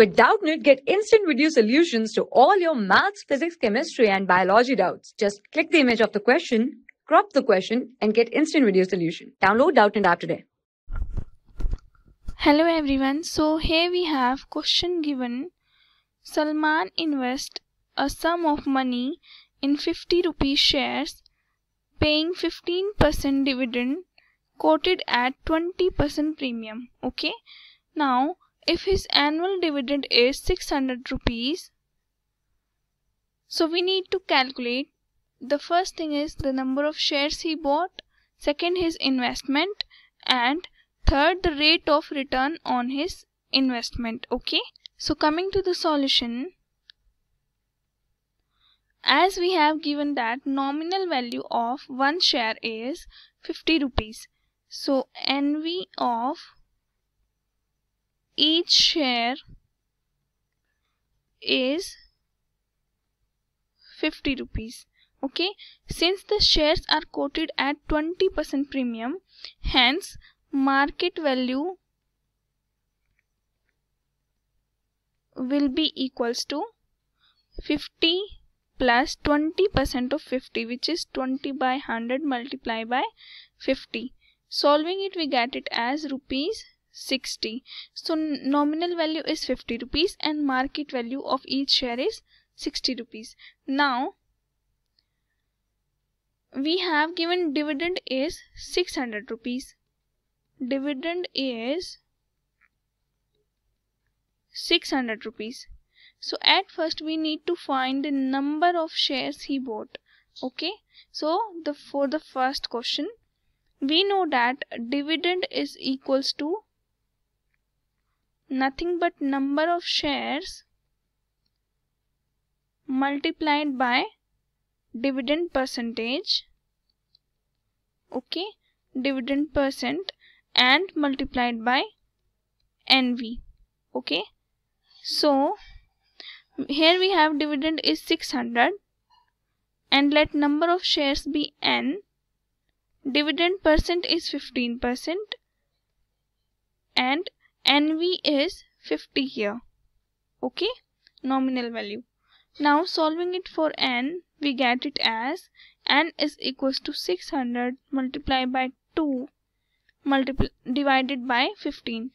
With Doubtnit, get instant video solutions to all your maths, physics, chemistry, and biology doubts. Just click the image of the question, crop the question, and get instant video solution. Download Doubtnit app today. Hello everyone. So here we have question given. Salman invest a sum of money in 50 rupee shares paying 15% dividend quoted at 20% premium okay now if his annual dividend is 600 rupees so we need to calculate the first thing is the number of shares he bought second his investment and third the rate of return on his investment okay so coming to the solution as we have given that nominal value of one share is 50 rupees so nv of each share is 50 rupees okay since the shares are quoted at 20% premium hence market value will be equals to 50 plus 20% of 50 which is 20 by 100 multiplied by 50 solving it we get it as rupees 60 so nominal value is 50 rupees and market value of each share is 60 rupees now we have given dividend is 600 rupees dividend is 600 rupees so at first we need to find the number of shares he bought okay so the for the first question we know that dividend is equals to nothing but number of shares multiplied by dividend percentage okay dividend percent and multiplied by NV okay so here we have dividend is 600 and let number of shares be N dividend percent is 15 percent and NV is 50 here. Okay, nominal value. Now solving it for N, we get it as N is equals to 600 multiplied by 2 multiple divided by 15.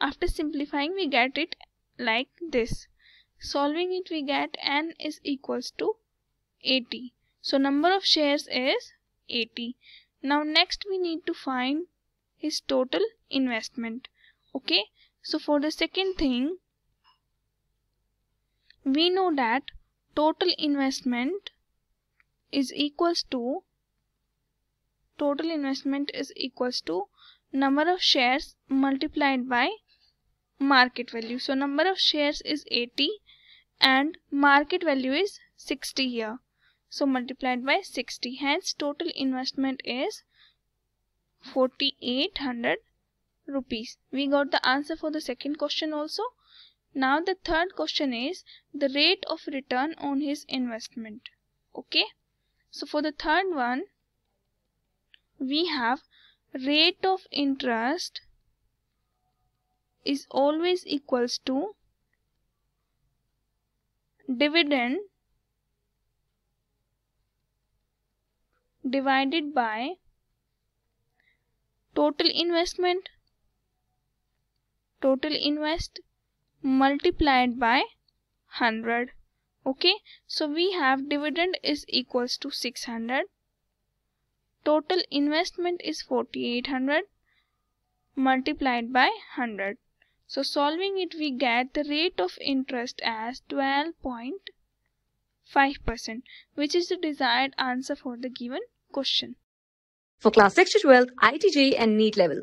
After simplifying, we get it like this. Solving it, we get N is equals to 80. So number of shares is 80. Now next we need to find his total investment okay so for the second thing we know that total investment is equals to total investment is equals to number of shares multiplied by market value so number of shares is 80 and market value is 60 here so multiplied by 60 hence total investment is 4800 rupees. We got the answer for the second question also. Now the third question is the rate of return on his investment. Okay. So for the third one, we have rate of interest is always equals to dividend divided by total investment total invest multiplied by 100 okay so we have dividend is equals to 600 total investment is 4800 multiplied by 100 so solving it we get the rate of interest as 12.5% which is the desired answer for the given question. For class 6 to 12, ITG and NEET level,